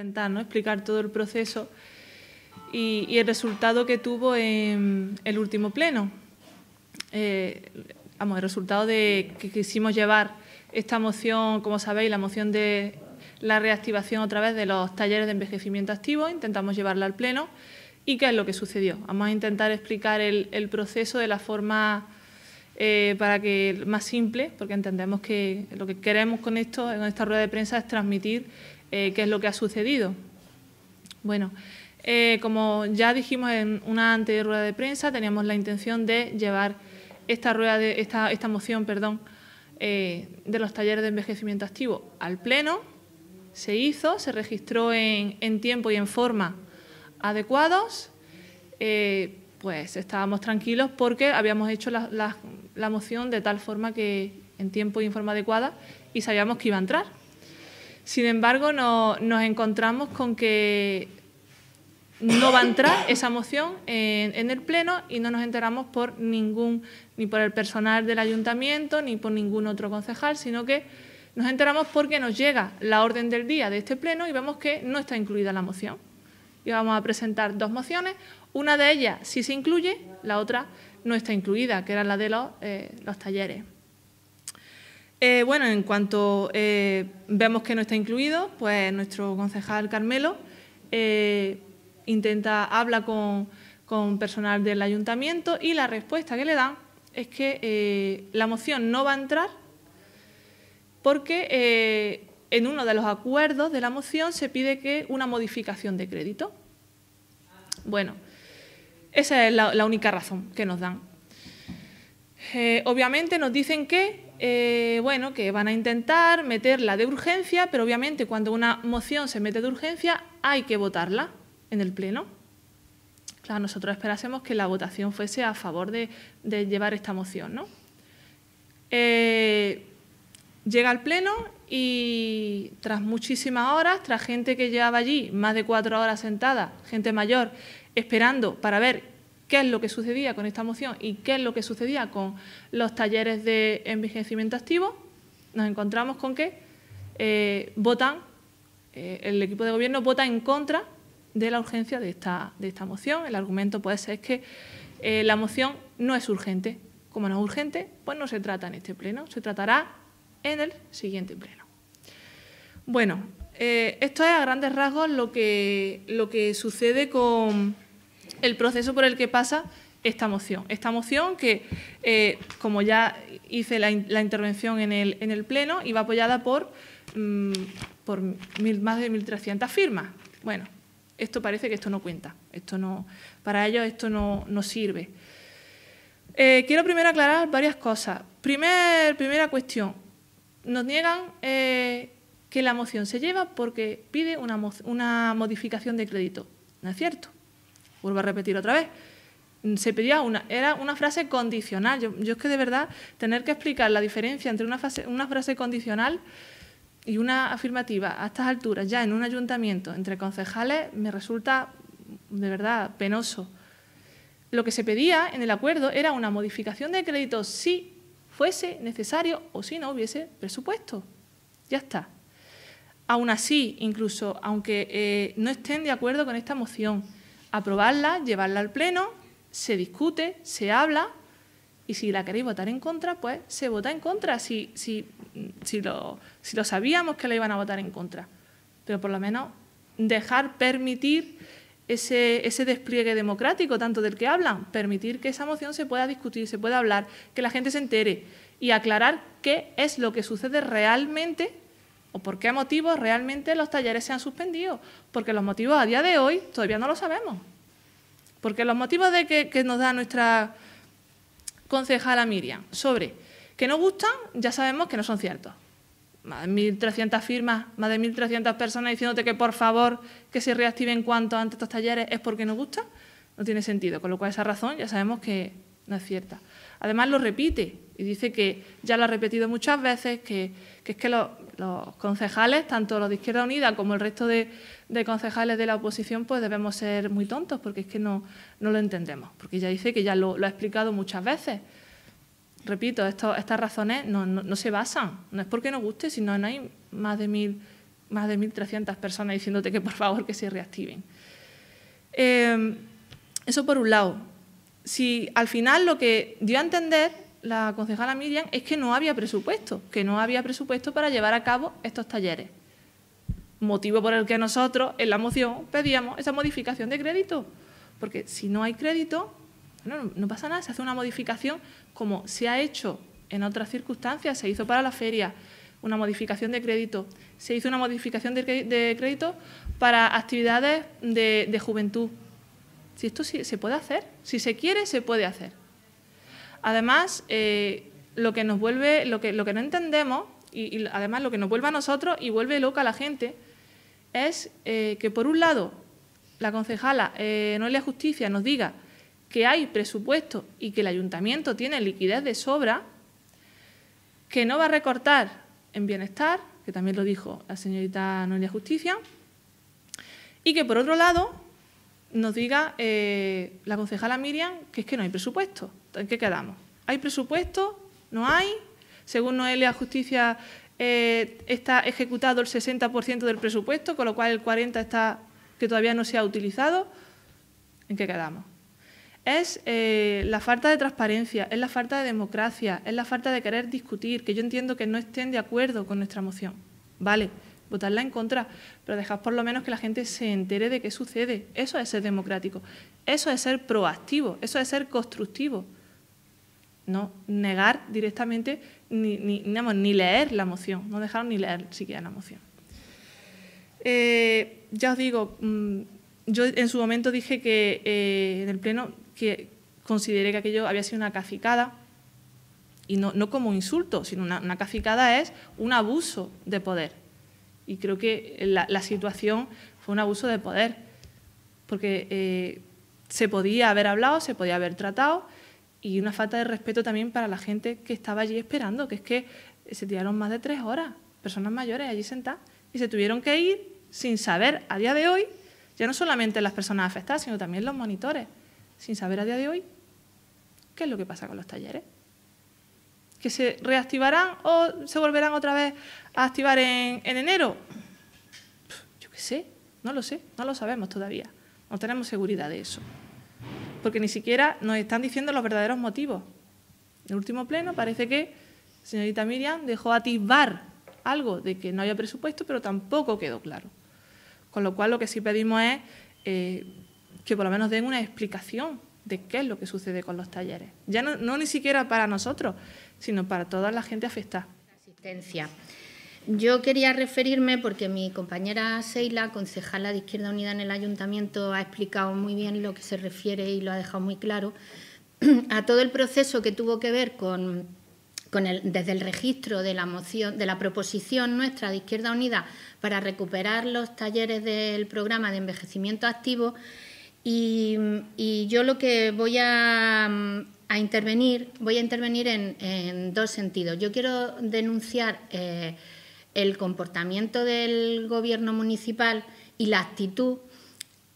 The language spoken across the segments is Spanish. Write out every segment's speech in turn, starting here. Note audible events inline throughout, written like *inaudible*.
intentar explicar todo el proceso y, el resultado que tuvo en el último pleno. Eh, vamos, el resultado de que quisimos llevar esta moción, como sabéis, la moción de la reactivación otra vez de los talleres de envejecimiento activo, intentamos llevarla al Pleno. ¿Y qué es lo que sucedió? Vamos a intentar explicar el, proceso de la forma eh, para que más simple, porque entendemos que lo que queremos con esto, con esta rueda de prensa, es transmitir eh, qué es lo que ha sucedido. Bueno, eh, como ya dijimos en una anterior rueda de prensa, teníamos la intención de llevar esta, rueda de, esta, esta moción perdón, eh, de los talleres de envejecimiento activo al Pleno. Se hizo, se registró en, tiempo y en forma adecuados. pues estábamos tranquilos porque habíamos hecho la, la moción de tal forma que en tiempo y en forma adecuada y sabíamos que iba a entrar. Sin embargo, nos encontramos con que no va a entrar esa moción en, el Pleno y no nos enteramos por ningún, ni por el personal del ayuntamiento, ni por ningún otro concejal, sino que nos enteramos porque nos llega la orden del día de este Pleno y vemos que no está incluida la moción. Y vamos a presentar dos mociones, una de ellas sí se incluye, la otra no está incluida, que era la de los eh, talleres. Eh, bueno, en cuanto eh, vemos que no está incluido, pues nuestro concejal Carmelo eh, intenta, habla con, personal del ayuntamiento y la respuesta que le dan es que la moción no va a entrar porque en uno de los acuerdos de la moción se pide que una modificación de crédito. Bueno, esa es la única razón que nos dan. obviamente nos dicen que eh, bueno, que van a intentar meterla de urgencia, pero obviamente cuando una moción se mete de urgencia hay que votarla en el Pleno. Claro, nosotros esperásemos que la votación fuese a favor de, llevar esta moción, eh, llega al Pleno y tras muchísimas horas, tras gente que llevaba allí más de cuatro horas sentada, gente mayor, esperando para ver qué es lo que sucedía con esta moción y qué es lo que sucedía con los talleres de envejecimiento activo, nos encontramos con que eh, votan, eh, el equipo de gobierno vota en contra de la urgencia de esta, de esta moción. El argumento puede ser que eh, la moción no es urgente. Como no es urgente, pues no se trata en este pleno, se tratará en el siguiente pleno. Bueno, esto es a grandes rasgos lo que, lo que sucede con el proceso por el que pasa esta moción. Esta moción que, eh, como ya hice la, intervención en el, en el, Pleno, iba apoyada por, mm, por más de 1.300 firmas. Bueno, esto parece que esto no cuenta. Esto no, para ellos esto no, no sirve. Eh, quiero primero aclarar varias cosas. Primer, primera cuestión. Nos niegan eh, que la moción se lleva porque pide una, una modificación de crédito. No es cierto vuelvo a repetir otra vez, mm, se pedía una, era una frase condicional. Yo, es que de verdad tener que explicar la diferencia entre una, frase condicional y una afirmativa a estas alturas, ya en un ayuntamiento, entre concejales, me resulta mm, de verdad penoso. Lo que se pedía en el acuerdo era una modificación de crédito si fuese necesario o si no hubiese presupuesto. Ya está. Aún así, incluso aunque eh, no estén de acuerdo con esta moción, aprobarla, llevarla al Pleno, se discute, se habla y si la queréis votar en contra, pues se vota en contra, si, si, si, lo, si lo sabíamos que la iban a votar en contra. Pero por lo menos dejar permitir ese, ese, despliegue democrático, tanto del que hablan, permitir que esa moción se pueda discutir, se pueda hablar, que la gente se entere y aclarar qué es lo que sucede realmente o por qué motivos realmente los talleres se han suspendido, porque los motivos a día de hoy todavía no lo sabemos. Porque los motivos de que, nos da nuestra concejala Miriam sobre que no gustan, ya sabemos que no son ciertos. Más de 1.300 firmas, más de 1.300 personas diciéndote que por favor que se reactiven cuanto antes estos talleres es porque no gustan, no tiene sentido. Con lo cual esa razón ya sabemos que no es cierta. Además lo repite y dice que ya lo ha repetido muchas veces, que, es que los, concejales, tanto los de Izquierda Unida como el resto de, concejales de la oposición, pues debemos ser muy tontos porque es que no, lo entendemos, porque ya dice que ya lo, ha explicado muchas veces. Repito, estas razones no, se basan, no es porque nos guste, sino no hay más de, mil, más de 1.300 personas diciéndote que por favor que se reactiven. Eh, eso por un lado si al final lo que dio a entender la concejala Miriam es que no había presupuesto, que no había presupuesto para llevar a cabo estos talleres. Motivo por el que nosotros en la moción pedíamos esa modificación de crédito, porque si no hay crédito, no pasa nada, se hace una modificación como se ha hecho en otras circunstancias, se hizo para la feria una modificación de crédito, se hizo una modificación de crédito para actividades de juventud, si esto se puede hacer, si se quiere, se puede hacer. Además, eh, lo que nos vuelve, lo que, lo que no entendemos, y, además lo que nos vuelve a nosotros y vuelve loca a la gente, es eh, que por un lado la concejala eh, Noelia Justicia nos diga que hay presupuesto y que el ayuntamiento tiene liquidez de sobra, que no va a recortar en bienestar, que también lo dijo la señorita Noelia Justicia, y que por otro lado nos diga eh, la concejala Miriam que es que no hay presupuesto. ¿En qué quedamos? ¿Hay presupuesto? ¿No hay? Según Noelia Justicia eh, está ejecutado el 60% del presupuesto, con lo cual el 40% está que todavía no se ha utilizado. ¿En qué quedamos? Es eh, la falta de transparencia, es la falta de democracia, es la falta de querer discutir, que yo entiendo que no estén de acuerdo con nuestra moción. Vale votarla en contra, pero dejad por lo menos que la gente se entere de qué sucede. Eso es ser democrático, eso es ser proactivo, eso es ser constructivo. No negar directamente ni, ni, leer la moción, no dejaron ni leer siquiera la moción. Eh, ya os digo, mm, yo en su momento dije que eh, en el Pleno que consideré que aquello había sido una caficada, y no, no como insulto, sino una, una caficada es un abuso de poder, y creo que la, situación fue un abuso de poder, porque eh, se podía haber hablado, se podía haber tratado, y una falta de respeto también para la gente que estaba allí esperando, que es que se tiraron más de tres horas, personas mayores allí sentadas, y se tuvieron que ir sin saber a día de hoy, ya no solamente las personas afectadas, sino también los monitores, sin saber a día de hoy qué es lo que pasa con los talleres que se reactivarán o se volverán otra vez a activar en, enero. Yo qué sé, no lo sé, no lo sabemos todavía. No tenemos seguridad de eso. Porque ni siquiera nos están diciendo los verdaderos motivos. En el último pleno parece que señorita Miriam dejó atisbar algo de que no había presupuesto, pero tampoco quedó claro. Con lo cual lo que sí pedimos es eh, que por lo menos den una explicación de qué es lo que sucede con los talleres. Ya no ni siquiera para nosotros, sino para toda la gente afectada. Asistencia. Yo quería referirme porque mi compañera Seila, concejala de Izquierda Unida en el Ayuntamiento, ha explicado muy bien lo que se refiere y lo ha dejado muy claro *clears throat* a todo el proceso que tuvo que ver con, el, desde el registro de la moción, de la proposición nuestra de Izquierda Unida para recuperar los talleres del programa de envejecimiento activo. y yo lo que voy a a intervenir, voy a intervenir en, dos sentidos. Yo quiero denunciar eh, el comportamiento del gobierno municipal y la actitud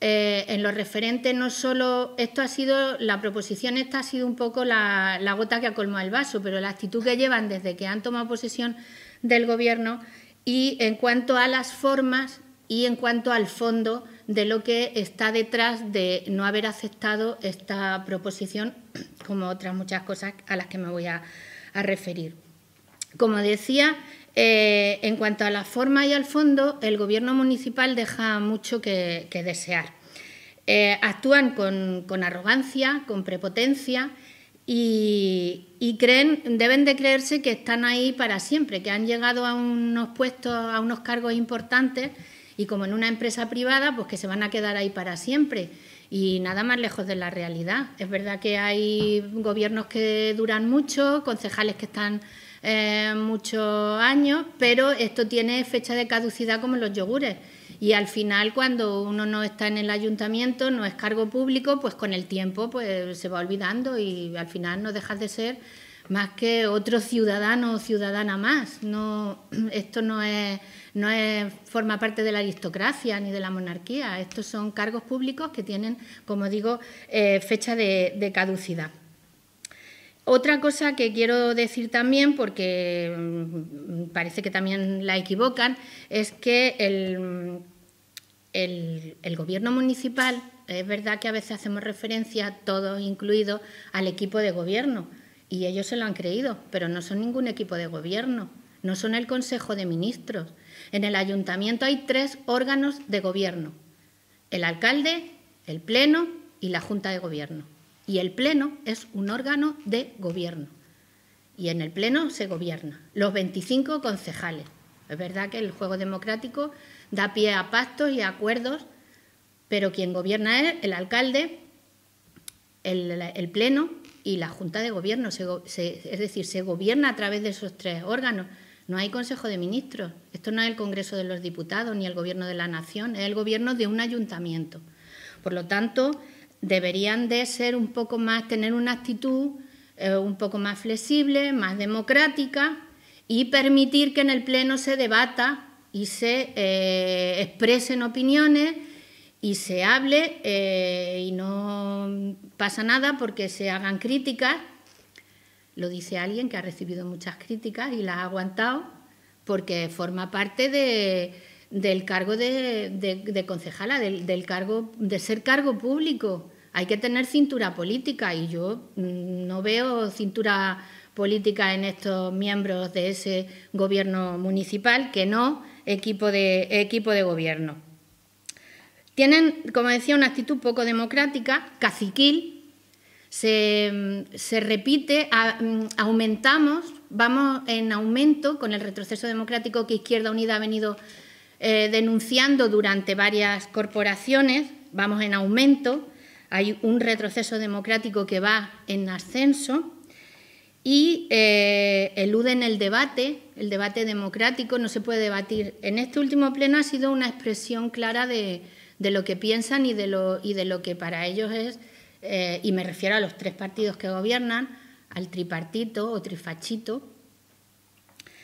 eh, en lo referente no solo esto ha sido la proposición esta ha sido un poco la, la, gota que ha colmado el vaso pero la actitud que llevan desde que han tomado posesión del gobierno y en cuanto a las formas y en cuanto al fondo de lo que está detrás de no haber aceptado esta proposición, *clears throat* como otras muchas cosas a las que me voy a, referir. Como decía, eh, en cuanto a la forma y al fondo, el gobierno municipal deja mucho que, desear. Eh, actúan con, arrogancia, con prepotencia y, y, creen, deben de creerse que están ahí para siempre, que han llegado a unos puestos, a unos cargos importantes y como en una empresa privada, pues que se van a quedar ahí para siempre y nada más lejos de la realidad. Es verdad que hay gobiernos que duran mucho, concejales que están eh, muchos años, pero esto tiene fecha de caducidad como los yogures. Y al final, cuando uno no está en el ayuntamiento, no es cargo público, pues con el tiempo pues, se va olvidando y al final no dejas de ser más que otro ciudadano o ciudadana más. No, *clears throat* esto no es no forma parte de la aristocracia ni de la monarquía. Estos son cargos públicos que tienen, como digo, eh, fecha de, caducidad. Otra cosa que quiero decir también, porque mm, parece que también la equivocan, es que el, el, gobierno municipal, es verdad que a veces hacemos referencia, todos incluidos, al equipo de gobierno, y ellos se lo han creído, pero no son ningún equipo de gobierno, no son el Consejo de Ministros, en el ayuntamiento hay tres órganos de gobierno, el alcalde, el pleno y la junta de gobierno. Y el pleno es un órgano de gobierno. Y en el pleno se gobierna, los 25 concejales. Es verdad que el juego democrático da pie a pactos y a acuerdos, pero quien gobierna es el alcalde, el, pleno y la Junta de Gobierno, es decir, se gobierna a través de esos tres órganos. No hay Consejo de Ministros. Esto no es el Congreso de los Diputados ni el Gobierno de la Nación, es el Gobierno de un ayuntamiento. Por lo tanto, deberían de ser un poco más, tener una actitud eh, un poco más flexible, más democrática y permitir que en el Pleno se debata y se eh, expresen opiniones y se hable eh, y no pasa nada porque se hagan críticas lo dice alguien que ha recibido muchas críticas y las ha aguantado porque forma parte del cargo de, concejala, del, cargo, de ser cargo público. Hay que tener cintura política y yo mm, no veo cintura política en estos miembros de ese gobierno municipal que no equipo de, equipo de gobierno. Tienen, como decía, una actitud poco democrática, caciquil, se, repite, aumentamos, vamos en aumento con el retroceso democrático que Izquierda Unida ha venido eh, denunciando durante varias corporaciones, vamos en aumento, hay un retroceso democrático que va en ascenso y eh, eluden el debate, el debate democrático, no se puede debatir. En este último pleno ha sido una expresión clara de, lo que piensan y y de lo que para ellos es eh, y me refiero a los tres partidos que gobiernan, al tripartito o trifachito.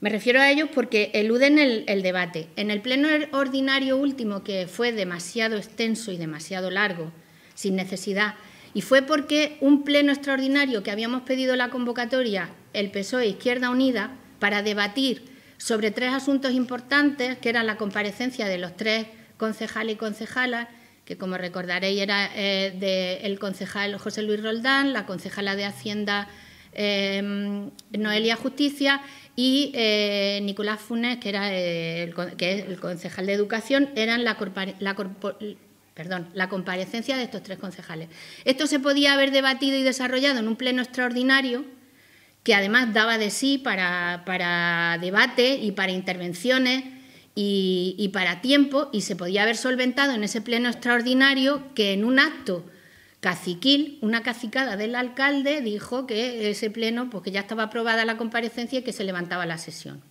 Me refiero a ellos porque eluden el, debate. En el pleno ordinario último, que fue demasiado extenso y demasiado largo, sin necesidad, y fue porque un pleno extraordinario que habíamos pedido la convocatoria, el PSOE Izquierda Unida, para debatir sobre tres asuntos importantes, que eran la comparecencia de los tres concejales y concejalas, que como recordaréis era eh, del concejal José Luis Roldán, la concejala de Hacienda em, Noelia Justicia y eh, Nicolás Funes, que, era, el, es el concejal de Educación, eran la, perdón, la comparecencia de estos tres concejales. Esto se podía haber debatido y desarrollado en un pleno extraordinario, que además daba de sí para debate y para intervenciones y, para tiempo y se podía haber solventado en ese pleno extraordinario que en un acto caciquil, una cacicada del alcalde, dijo que ese pleno, pues que ya estaba aprobada la comparecencia y que se levantaba la sesión.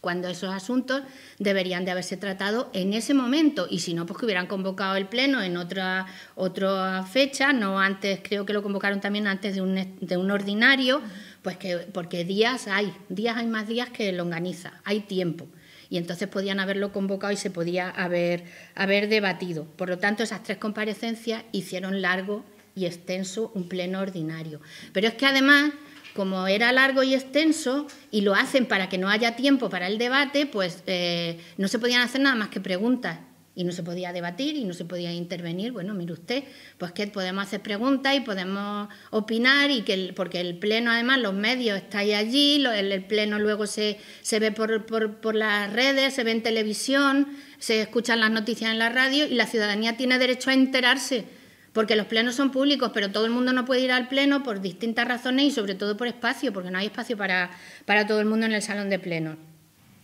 Cuando esos asuntos deberían de haberse tratado en ese momento, y si no, pues que hubieran convocado el pleno en otra, otra fecha, no antes, creo que lo convocaron también antes de un, de un ordinario, pues que, porque días hay, días hay más días que lo organiza hay tiempo y entonces podían haberlo convocado y se podía haber, haber debatido. Por lo tanto, esas tres comparecencias hicieron largo y extenso un pleno ordinario. Pero es que además, como era largo y extenso, y lo hacen para que no haya tiempo para el debate, pues eh, no se podían hacer nada más que preguntas y no se podía debatir y no se podía intervenir. Bueno, mire usted, pues que podemos hacer preguntas y podemos opinar y que porque el pleno, además, los medios estáis allí, el, pleno luego se, ve por, por, por, las redes, se ve en televisión, se escuchan las noticias en la radio y la ciudadanía tiene derecho a enterarse. Porque los plenos son públicos, pero todo el mundo no puede ir al pleno por distintas razones y sobre todo por espacio, porque no hay espacio para, para todo el mundo en el salón de Pleno.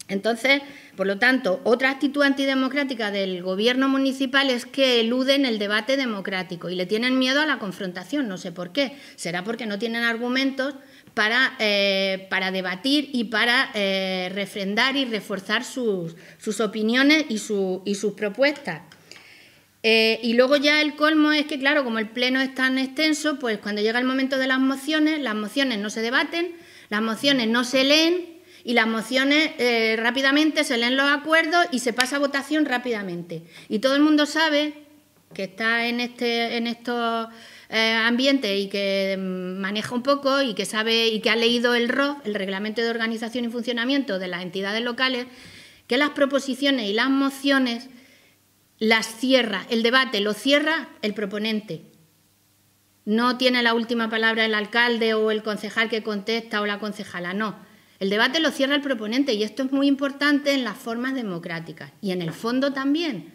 Entonces, por lo tanto, otra actitud antidemocrática del gobierno municipal es que eluden el debate democrático y le tienen miedo a la confrontación, no sé por qué. Será porque no tienen argumentos para, eh, para debatir y para eh, refrendar y reforzar sus, opiniones y, sus propuestas. Eh, y luego ya el colmo es que, claro, como el pleno es tan extenso, pues cuando llega el momento de las mociones, las mociones no se debaten, las mociones no se leen y las mociones eh, rápidamente se leen los acuerdos y se pasa a votación rápidamente. Y todo el mundo sabe que está en, este, en estos eh, ambientes y que mm, maneja un poco y que sabe y que ha leído el ROF, el Reglamento de Organización y Funcionamiento de las entidades locales, que las proposiciones y las mociones las cierra, el debate lo cierra el proponente. No tiene la última palabra el alcalde o el concejal que contesta o la concejala, no. El debate lo cierra el proponente y esto es muy importante en las formas democráticas y en el fondo también,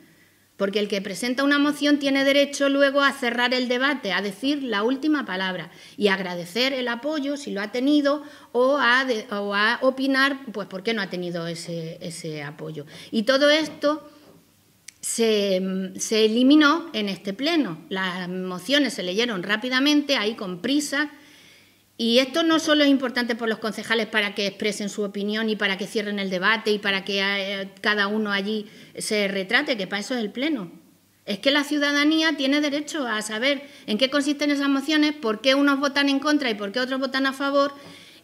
porque el que presenta una moción tiene derecho luego a cerrar el debate, a decir la última palabra y agradecer el apoyo si lo ha tenido o a, opinar pues por qué no ha tenido ese, apoyo. Y todo esto... Se, se, eliminó en este pleno. Las mociones se leyeron rápidamente, ahí con prisa, y esto no solo es importante por los concejales para que expresen su opinión y para que cierren el debate y para que eh, cada uno allí se retrate, que para eso es el Pleno. Es que la ciudadanía tiene derecho a saber en qué consisten esas mociones, por qué unos votan en contra y por qué otros votan a favor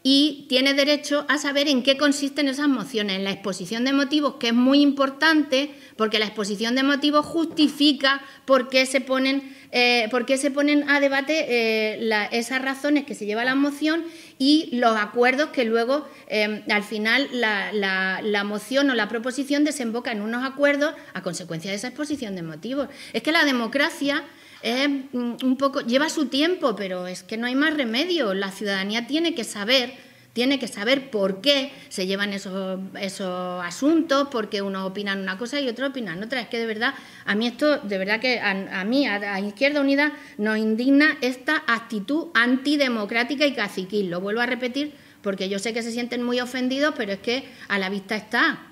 y tiene derecho a saber en qué consisten esas mociones, en la exposición de motivos, que es muy importante porque la exposición de motivos justifica por qué se ponen, eh, por qué se ponen a debate eh, esas razones que se lleva la moción y los acuerdos que luego em, al final la, la, moción o la proposición desemboca en unos acuerdos a consecuencia de esa exposición de motivos. Es que la democracia Mm, un poco, lleva su tiempo, pero es que no hay más remedio. La ciudadanía tiene que saber, tiene que saber por qué se llevan esos, esos asuntos, porque unos opinan una cosa y otros opinan otra. Es que de verdad, a mí esto, de verdad que a, mí, a, a, Izquierda Unida, nos indigna esta actitud antidemocrática y caciquil. Lo vuelvo a repetir porque yo sé que se sienten muy ofendidos, pero es que a la vista está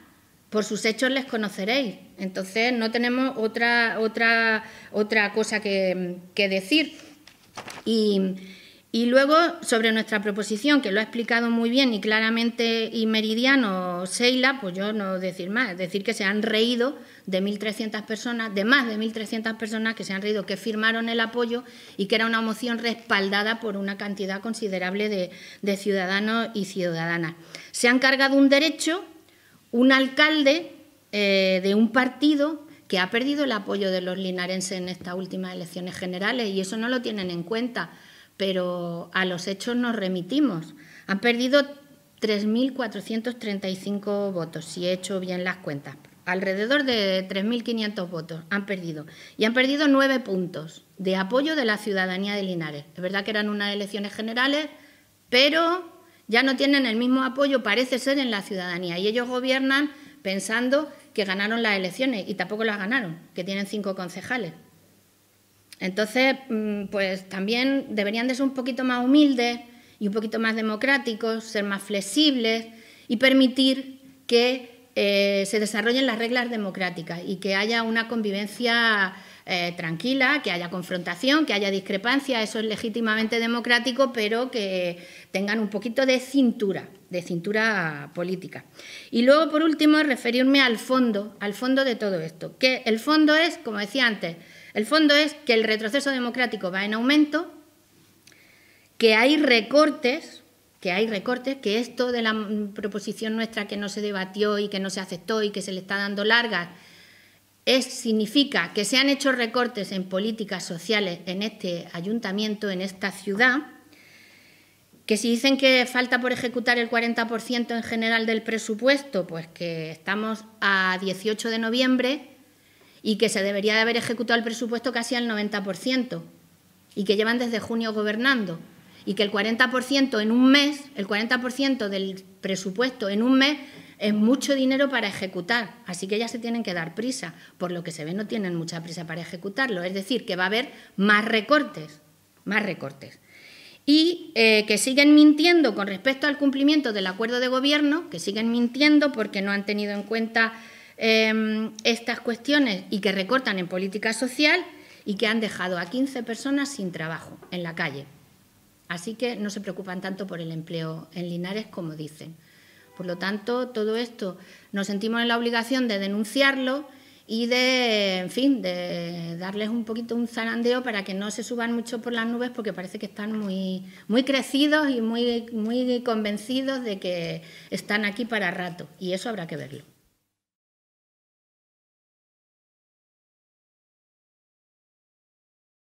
por sus hechos les conoceréis. Entonces no tenemos otra, otra, otra cosa que, que decir. Y, y, luego, sobre nuestra proposición, que lo ha explicado muy bien y claramente y meridiano Seila, pues yo no decir más, ...es decir que se han reído de 1.300 personas, de más de 1.300 personas que se han reído, que firmaron el apoyo y que era una moción respaldada por una cantidad considerable de, de ciudadanos y ciudadanas. Se han cargado un derecho un alcalde eh, de un partido que ha perdido el apoyo de los linarenses en estas últimas elecciones generales y eso no lo tienen en cuenta, pero a los hechos nos remitimos. Han perdido 3.435 votos, si he hecho bien las cuentas. Alrededor de 3.500 votos han perdido. Y han perdido nueve puntos de apoyo de la ciudadanía de Linares. Es verdad que eran unas elecciones generales, pero ya no tienen el mismo apoyo, parece ser, en la ciudadanía. Y ellos gobiernan pensando que ganaron las elecciones y tampoco las ganaron, que tienen cinco concejales. Entonces, mm, pues también deberían de ser un poquito más humildes y un poquito más democráticos, ser más flexibles y permitir que eh, se desarrollen las reglas democráticas y que haya una convivencia eh, tranquila, que haya confrontación, que haya discrepancia, eso es legítimamente democrático, pero que tengan un poquito de cintura, de cintura política. Y luego, por último, referirme al fondo, al fondo de todo esto, que el fondo es, como decía antes, el fondo es que el retroceso democrático va en aumento, que hay recortes, que hay recortes, que esto de la proposición nuestra que no se debatió y que no se aceptó y que se le está dando largas significa que se han hecho recortes en políticas sociales en este ayuntamiento, en esta ciudad, que si dicen que falta por ejecutar el 40% en general del presupuesto, pues que estamos a 18 de noviembre y que se debería de haber ejecutado el presupuesto casi al 90% y que llevan desde junio gobernando y que el 40% en un mes, el 40% del presupuesto en un mes es mucho dinero para ejecutar, así que ya se tienen que dar prisa, por lo que se ve no tienen mucha prisa para ejecutarlo, es decir, que va a haber más recortes, más recortes. Y eh, que siguen mintiendo con respecto al cumplimiento del acuerdo de gobierno, que siguen mintiendo porque no han tenido en cuenta em, estas cuestiones y que recortan en política social y que han dejado a 15 personas sin trabajo en la calle. Así que no se preocupan tanto por el empleo en Linares como dicen. Por lo tanto, todo esto nos sentimos en la obligación de denunciarlo y de, en fin, de darles un poquito un zarandeo para que no se suban mucho por las nubes porque parece que están muy, muy crecidos y muy, muy convencidos de que están aquí para rato y eso habrá que verlo.